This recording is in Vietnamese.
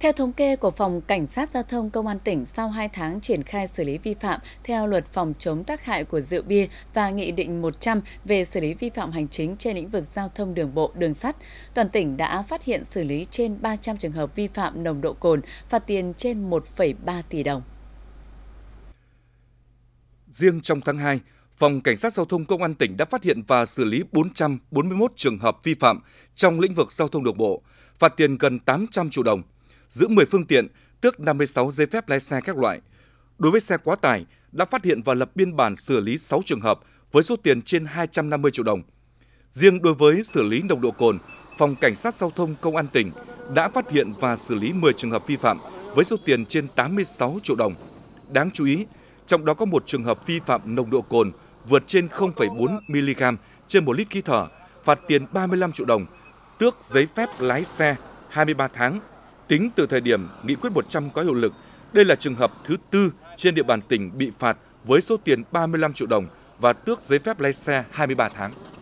Theo thống kê của Phòng Cảnh sát Giao thông Công an tỉnh, sau 2 tháng triển khai xử lý vi phạm theo luật phòng chống tác hại của rượu bia và Nghị định 100 về xử lý vi phạm hành chính trên lĩnh vực giao thông đường bộ, đường sắt, toàn tỉnh đã phát hiện xử lý trên 300 trường hợp vi phạm nồng độ cồn, phạt tiền trên 1,3 tỷ đồng. Riêng trong tháng 2, Phòng Cảnh sát Giao thông Công an tỉnh đã phát hiện và xử lý 441 trường hợp vi phạm trong lĩnh vực giao thông đường bộ, phạt tiền gần 800 triệu đồng – giữ 10 phương tiện, tước 56 giấy phép lái xe các loại. Đối với xe quá tải, đã phát hiện và lập biên bản xử lý 6 trường hợp với số tiền trên 250 triệu đồng. Riêng đối với xử lý nồng độ cồn, Phòng Cảnh sát Giao thông Công an tỉnh đã phát hiện và xử lý 10 trường hợp vi phạm với số tiền trên 86 triệu đồng. Đáng chú ý, trong đó có một trường hợp vi phạm nồng độ cồn vượt trên 0,4 mg trên 1 lít khí thở, phạt tiền 35 triệu đồng, tước giấy phép lái xe 23 tháng Tính từ thời điểm Nghị quyết 100 có hiệu lực, đây là trường hợp thứ tư trên địa bàn tỉnh bị phạt với số tiền 35 triệu đồng và tước giấy phép lái xe 23 tháng.